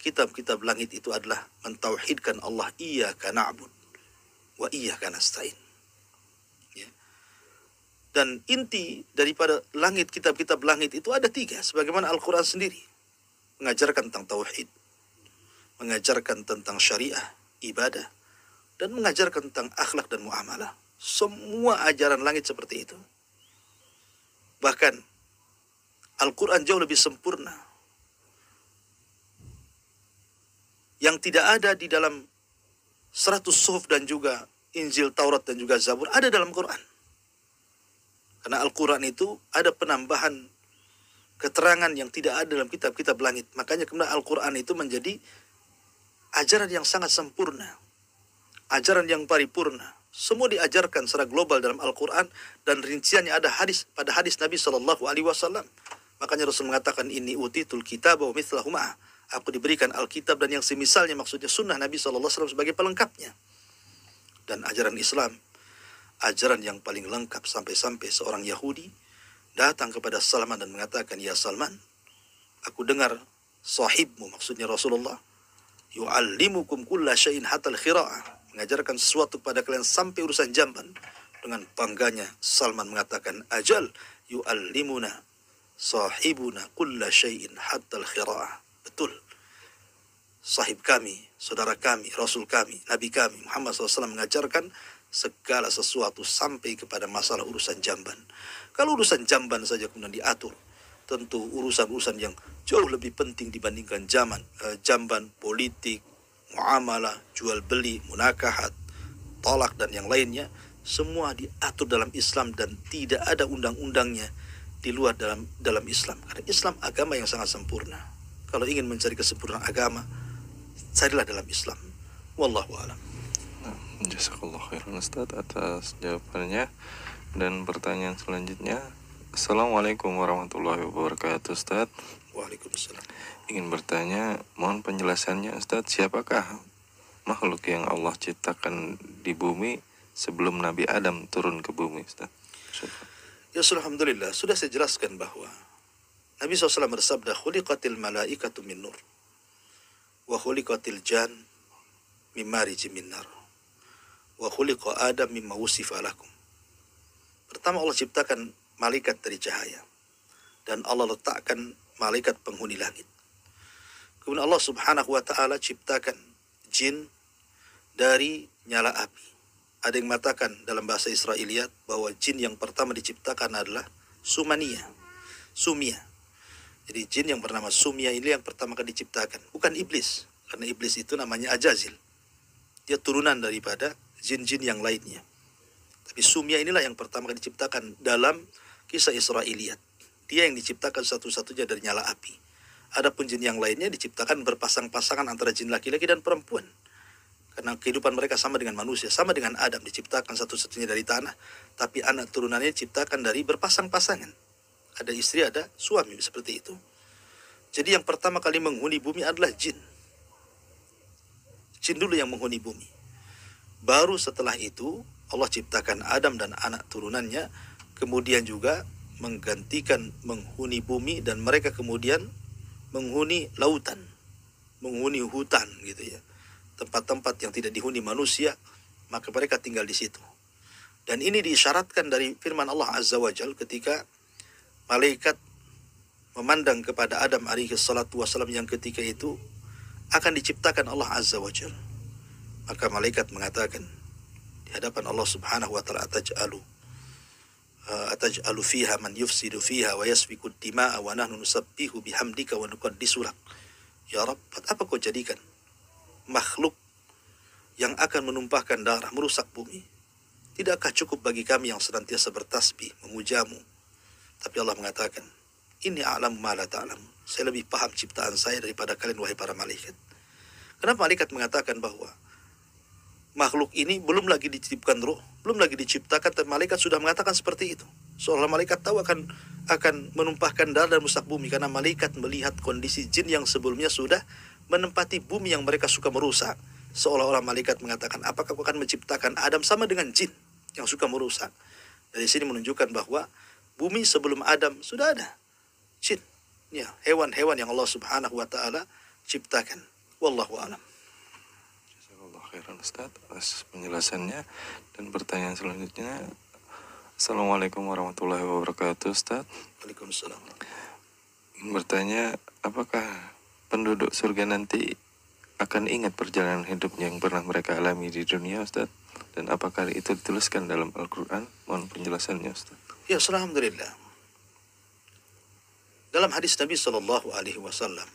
kitab-kitab langit itu adalah mentauhidkan Allah iyyaka na'bud wa iyyaka nasta'in. Ya. Dan inti daripada langit kitab-kitab langit itu ada tiga sebagaimana Al-Qur'an sendiri mengajarkan tentang tauhid, mengajarkan tentang syariah, ibadah dan mengajarkan tentang akhlak dan muamalah. Semua ajaran langit seperti itu. Bahkan Al-Quran jauh lebih sempurna yang tidak ada di dalam 100 suhuf dan juga Injil, Taurat dan juga Zabur ada dalam Quran. Karena Al-Quran itu ada penambahan keterangan yang tidak ada dalam kitab-kitab langit. Makanya kemudian Al-Quran itu menjadi ajaran yang sangat sempurna. Ajaran yang paripurna. Semua diajarkan secara global dalam Al-Quran dan rinciannya ada hadis pada hadis Nabi Shallallahu Alaihi Wasallam. Makanya Rasul mengatakan ini uti tul kitab wa mithlahumah aku diberikan Alkitab dan yang semisalnya maksudnya sunnah Nabi SAW sebagai pelengkapnya. Dan ajaran Islam, ajaran yang paling lengkap sampai-sampai seorang Yahudi datang kepada Salman dan mengatakan, Ya Salman, aku dengar sahibmu, maksudnya Rasulullah, yu'allimukum kulla syai'in hatal khira'ah, mengajarkan sesuatu kepada kalian sampai urusan jamban. Dengan bangganya Salman mengatakan, Ajal yu'allimuna sahibuna kulla syai'in hatal khira'ah betul sahib kami, saudara kami, rasul kami, nabi kami Muhammad SAW mengajarkan segala sesuatu sampai kepada masalah urusan jamban. Kalau urusan jamban saja kemudian diatur, tentu urusan-urusan yang jauh lebih penting dibandingkan zaman eh, jamban politik, muamalah, jual beli, munakahat, tolak dan yang lainnya semua diatur dalam Islam dan tidak ada undang-undangnya di luar dalam dalam Islam karena Islam agama yang sangat sempurna. Kalau ingin mencari kesempurnaan agama, carilah dalam Islam. Wallahu alam. Nah, jazakallah khairan Ustaz atas jawabannya dan pertanyaan selanjutnya. Assalamualaikum warahmatullahi wabarakatuh Ustaz. Waalaikumsalam. Ingin bertanya, mohon penjelasannya Ustaz, siapakah makhluk yang Allah ciptakan di bumi sebelum Nabi Adam turun ke bumi Ustaz? Ya, Alhamdulillah, sudah saya jelaskan bahwa Nabi SAW bersabda, Khuliqatil malaikatu min nur, wa khuliqatil jan min mariji min nar, wa khuliqa adam mimma wusifa Pertama Allah ciptakan malaikat dari cahaya, dan Allah letakkan malaikat penghuni langit. Kemudian Allah subhanahu wa ta'ala ciptakan jin dari nyala api. Ada yang mengatakan dalam bahasa Israeliat bahwa jin yang pertama diciptakan adalah Sumania, Sumia. Jadi jin yang bernama Sumia ini yang pertama kali diciptakan, bukan iblis. Karena iblis itu namanya Ajazil. Dia turunan daripada jin-jin yang lainnya. Tapi Sumia inilah yang pertama kali diciptakan dalam kisah Israiliyat. Dia yang diciptakan satu-satunya dari nyala api. Adapun jin yang lainnya diciptakan berpasang-pasangan antara jin laki-laki dan perempuan. Karena kehidupan mereka sama dengan manusia, sama dengan Adam diciptakan satu-satunya dari tanah, tapi anak turunannya diciptakan dari berpasang-pasangan. Ada istri, ada suami, seperti itu. Jadi yang pertama kali menghuni bumi adalah jin. Jin dulu yang menghuni bumi. Baru setelah itu Allah ciptakan Adam dan anak turunannya, kemudian juga menggantikan menghuni bumi dan mereka kemudian menghuni lautan, menghuni hutan gitu ya. Tempat-tempat yang tidak dihuni manusia, maka mereka tinggal di situ. Dan ini diisyaratkan dari firman Allah Azza wa Jal ketika malaikat memandang kepada Adam alaihi salatu wasallam yang ketika itu akan diciptakan Allah azza wa jal. Maka malaikat mengatakan di hadapan Allah subhanahu wa ta'ala ataj'alu eh, ataj'alu fiha man yufsidu fiha wa yasfiku dima'a wa nahnu nusabbihu bihamdika wa nuqaddisu lak. Ya Rabb, apa kau jadikan makhluk yang akan menumpahkan darah merusak bumi? Tidakkah cukup bagi kami yang senantiasa bertasbih, memujamu, tapi Allah mengatakan, ini alam mala ta'lam. Saya lebih paham ciptaan saya daripada kalian wahai para malaikat. Kenapa malaikat mengatakan bahwa makhluk ini belum lagi diciptakan roh, belum lagi diciptakan, tapi malaikat sudah mengatakan seperti itu. Seolah malaikat tahu akan akan menumpahkan darah dan musak bumi karena malaikat melihat kondisi jin yang sebelumnya sudah menempati bumi yang mereka suka merusak. Seolah-olah malaikat mengatakan, apakah aku akan menciptakan Adam sama dengan jin yang suka merusak? Dari sini menunjukkan bahwa bumi sebelum Adam sudah ada jin ya hewan-hewan yang Allah Subhanahu wa taala ciptakan wallahu alam khairan Ustaz atas penjelasannya dan pertanyaan selanjutnya Assalamualaikum warahmatullahi wabarakatuh Ustaz Waalaikumsalam bertanya apakah penduduk surga nanti akan ingat perjalanan hidup yang pernah mereka alami di dunia Ustaz? Dan apakah itu dituliskan dalam Al-Quran? Mohon penjelasannya Ustaz. Ya Alhamdulillah. Dalam hadis Nabi Shallallahu Alaihi Wasallam,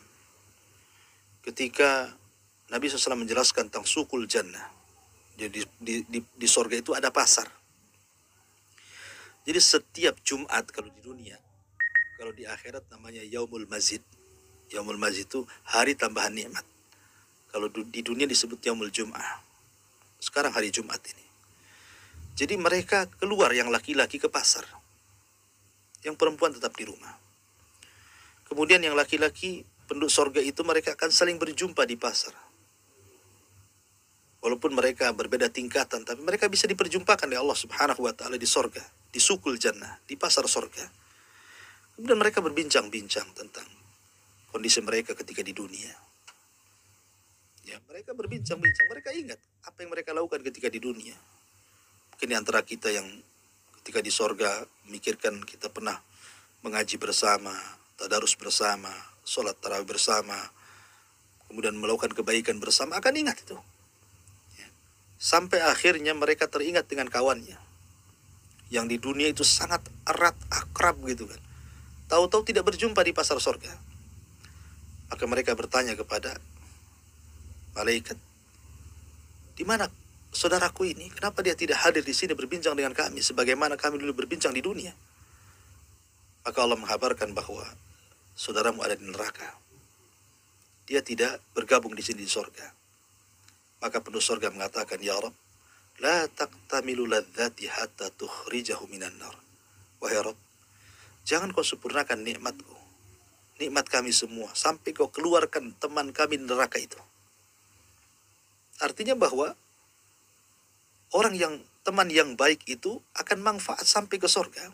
ketika Nabi SAW menjelaskan tentang sukul jannah, jadi di, di, di sorga itu ada pasar. Jadi setiap Jumat kalau di dunia, kalau di akhirat namanya Yaumul Mazid. Yaumul Mazid itu hari tambahan nikmat. Kalau di dunia disebut Yaumul Jum'ah. Sekarang hari Jumat ini. Jadi mereka keluar yang laki-laki ke pasar yang perempuan tetap di rumah. Kemudian yang laki-laki penduduk sorga itu mereka akan saling berjumpa di pasar. Walaupun mereka berbeda tingkatan, tapi mereka bisa diperjumpakan oleh Allah Subhanahu wa taala di sorga, di sukul jannah, di pasar sorga. Kemudian mereka berbincang-bincang tentang kondisi mereka ketika di dunia. Ya, mereka berbincang-bincang, mereka ingat apa yang mereka lakukan ketika di dunia. Mungkin di antara kita yang ketika di sorga mikirkan kita pernah mengaji bersama, tadarus bersama, sholat tarawih bersama, kemudian melakukan kebaikan bersama akan ingat itu. Ya. Sampai akhirnya mereka teringat dengan kawannya yang di dunia itu sangat erat akrab gitu kan. Tahu-tahu tidak berjumpa di pasar sorga. Maka mereka bertanya kepada malaikat, di mana saudaraku ini, kenapa dia tidak hadir di sini berbincang dengan kami sebagaimana kami dulu berbincang di dunia? Maka Allah menghabarkan bahwa saudaramu ada di neraka. Dia tidak bergabung di sini di sorga. Maka penuh sorga mengatakan, Ya Rabb, La taktamilu ladzati hatta tukhrijahu minan nar. Wahai Rabb, jangan kau sempurnakan nikmatku. Nikmat kami semua sampai kau keluarkan teman kami neraka itu. Artinya bahwa orang yang teman yang baik itu akan manfaat sampai ke sorga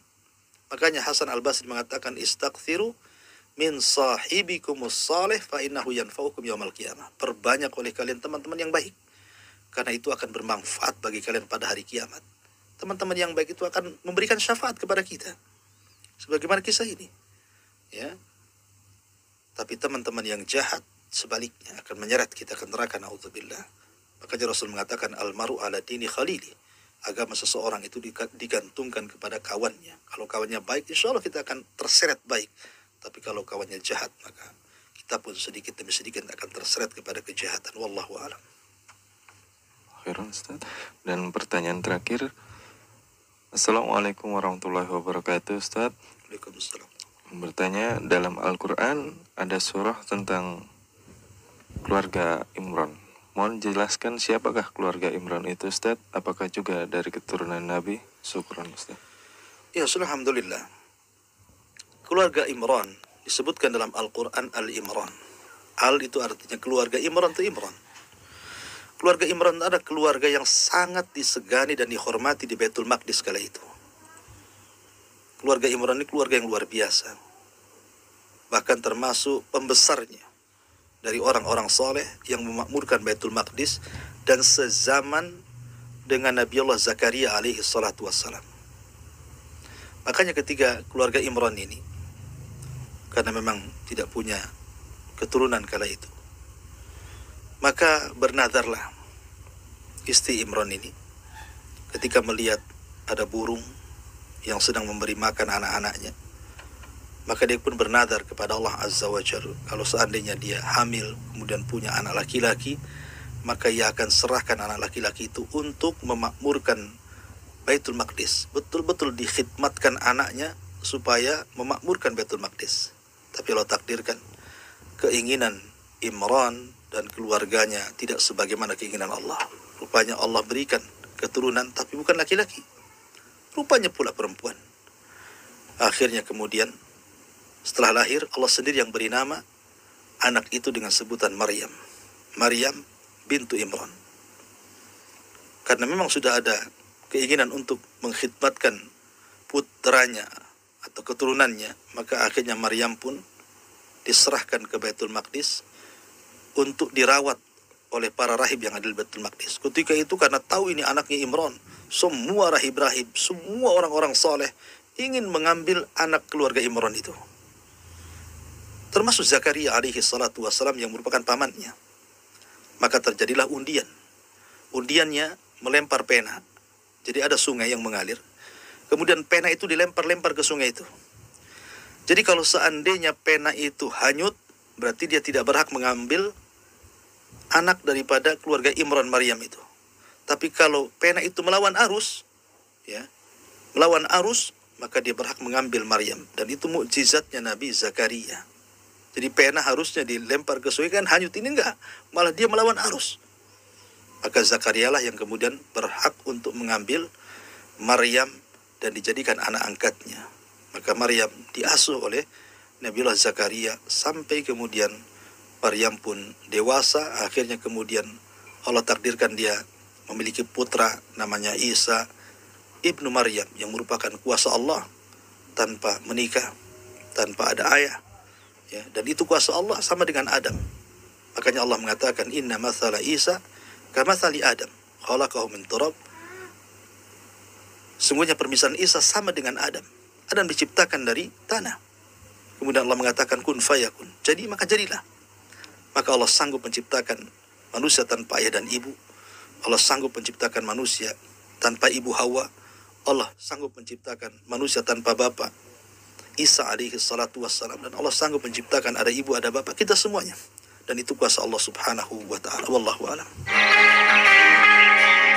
Makanya Hasan Al Basri mengatakan istakthiru min sahibikum salih fa innahu yanfa'ukum yawmal qiyamah. Perbanyak oleh kalian teman-teman yang baik karena itu akan bermanfaat bagi kalian pada hari kiamat. Teman-teman yang baik itu akan memberikan syafaat kepada kita. Sebagaimana kisah ini. Ya. Tapi teman-teman yang jahat sebaliknya akan menyeret kita ke neraka naudzubillah. Makanya Rasul mengatakan almaru ala dini khalili. Agama seseorang itu digantungkan kepada kawannya. Kalau kawannya baik, insya Allah kita akan terseret baik. Tapi kalau kawannya jahat, maka kita pun sedikit demi sedikit akan terseret kepada kejahatan. Wallahu a'lam. Dan pertanyaan terakhir, Assalamualaikum warahmatullahi wabarakatuh Ustaz. Waalaikumsalam. Bertanya dalam Al-Quran ada surah tentang keluarga Imran. Mohon jelaskan siapakah keluarga Imran itu Ustaz? Apakah juga dari keturunan Nabi? Syukran Ustaz. Ya, sudah. Alhamdulillah. Keluarga Imran disebutkan dalam Al-Quran Al-Imran. Al itu artinya keluarga Imran itu Imran. Keluarga Imran ada keluarga yang sangat disegani dan dihormati di Baitul Maqdis kala itu. Keluarga Imran ini keluarga yang luar biasa. Bahkan termasuk pembesarnya dari orang-orang soleh yang memakmurkan Baitul Maqdis dan sezaman dengan Nabi Allah Zakaria alaihi salatu wassalam. Makanya ketiga keluarga Imran ini karena memang tidak punya keturunan kala itu. Maka bernadarlah istri Imran ini ketika melihat ada burung yang sedang memberi makan anak-anaknya maka dia pun bernadar kepada Allah Azza wa Jal. Kalau seandainya dia hamil, kemudian punya anak laki-laki, maka ia akan serahkan anak laki-laki itu untuk memakmurkan Baitul Maqdis. Betul-betul dikhidmatkan anaknya supaya memakmurkan Baitul Maqdis. Tapi Allah takdirkan keinginan Imran dan keluarganya tidak sebagaimana keinginan Allah. Rupanya Allah berikan keturunan tapi bukan laki-laki. Rupanya pula perempuan. Akhirnya kemudian setelah lahir, Allah sendiri yang beri nama anak itu dengan sebutan Maryam. Maryam bintu Imran. Karena memang sudah ada keinginan untuk mengkhidmatkan putranya atau keturunannya, maka akhirnya Maryam pun diserahkan ke Baitul Maqdis untuk dirawat oleh para rahib yang ada di Baitul Maqdis. Ketika itu karena tahu ini anaknya Imran, semua rahib-rahib, semua orang-orang soleh ingin mengambil anak keluarga Imran itu termasuk Zakaria alaihi salatu wassalam yang merupakan pamannya. Maka terjadilah undian. Undiannya melempar pena. Jadi ada sungai yang mengalir. Kemudian pena itu dilempar-lempar ke sungai itu. Jadi kalau seandainya pena itu hanyut, berarti dia tidak berhak mengambil anak daripada keluarga Imran Maryam itu. Tapi kalau pena itu melawan arus, ya, melawan arus, maka dia berhak mengambil Maryam. Dan itu mukjizatnya Nabi Zakaria. Jadi pena harusnya dilempar ke sungai kan hanyut ini enggak. Malah dia melawan arus. Maka Zakaria lah yang kemudian berhak untuk mengambil Maryam dan dijadikan anak angkatnya. Maka Maryam diasuh oleh Nabiullah Zakaria sampai kemudian Maryam pun dewasa. Akhirnya kemudian Allah takdirkan dia memiliki putra namanya Isa ibnu Maryam yang merupakan kuasa Allah tanpa menikah, tanpa ada ayah ya dan itu kuasa Allah sama dengan Adam makanya Allah mengatakan inna masala Isa kamathali Adam khalaqahu kau turab semuanya permisalan Isa sama dengan Adam Adam diciptakan dari tanah kemudian Allah mengatakan kun fayakun jadi maka jadilah maka Allah sanggup menciptakan manusia tanpa ayah dan ibu Allah sanggup menciptakan manusia tanpa ibu Hawa Allah sanggup menciptakan manusia tanpa bapak Isa alaihi salatu wassalam dan Allah sanggup menciptakan ada ibu ada bapak kita semuanya dan itu kuasa Allah subhanahu wa taala wallahu alam